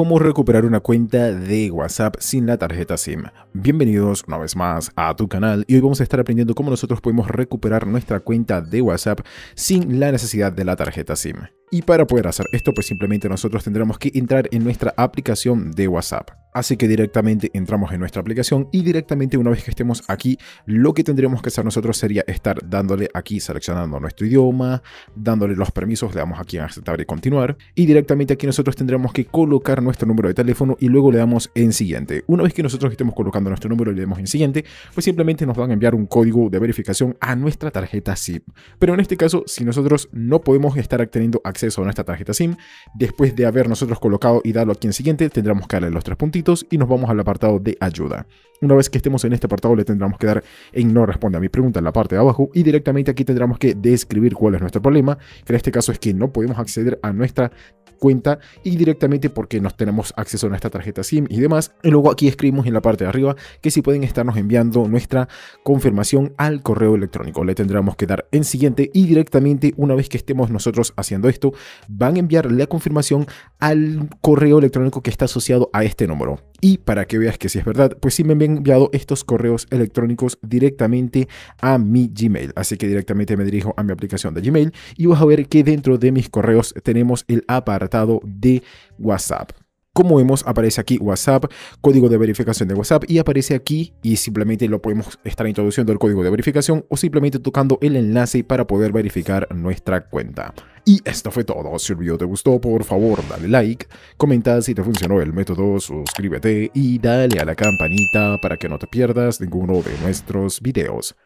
cómo recuperar una cuenta de WhatsApp sin la tarjeta SIM. Bienvenidos una vez más a tu canal y hoy vamos a estar aprendiendo cómo nosotros podemos recuperar nuestra cuenta de WhatsApp sin la necesidad de la tarjeta SIM. Y para poder hacer esto, pues simplemente nosotros tendremos que entrar en nuestra aplicación de WhatsApp. Así que directamente entramos en nuestra aplicación y directamente una vez que estemos aquí, lo que tendremos que hacer nosotros sería estar dándole aquí, seleccionando nuestro idioma, dándole los permisos, le damos aquí en aceptar y continuar. Y directamente aquí nosotros tendremos que colocar nuestro número de teléfono y luego le damos en siguiente. Una vez que nosotros estemos colocando nuestro número y le damos en siguiente, pues simplemente nos van a enviar un código de verificación a nuestra tarjeta SIM. Pero en este caso, si nosotros no podemos estar teniendo acceso a nuestra tarjeta SIM, después de haber nosotros colocado y darlo aquí en siguiente, tendremos que darle los tres puntitos y nos vamos al apartado de ayuda. Una vez que estemos en este apartado le tendremos que dar en no responde a mi pregunta en la parte de abajo y directamente aquí tendremos que describir cuál es nuestro problema, que en este caso es que no podemos acceder a nuestra cuenta y directamente porque nos tenemos acceso a nuestra tarjeta SIM y demás. Y luego aquí escribimos en la parte de arriba que si pueden estarnos enviando nuestra confirmación al correo electrónico. Le tendremos que dar en siguiente y directamente una vez que estemos nosotros haciendo esto, van a enviar la confirmación al correo electrónico que está asociado a este número. Y para que veas que si es verdad, pues sí me han enviado estos correos electrónicos directamente a mi Gmail. Así que directamente me dirijo a mi aplicación de Gmail y vas a ver que dentro de mis correos tenemos el apartado de WhatsApp. Como vemos, aparece aquí WhatsApp, código de verificación de WhatsApp y aparece aquí y simplemente lo podemos estar introduciendo el código de verificación o simplemente tocando el enlace para poder verificar nuestra cuenta. Y esto fue todo. Si el video te gustó, por favor, dale like, comenta si te funcionó el método, suscríbete y dale a la campanita para que no te pierdas ninguno de nuestros videos.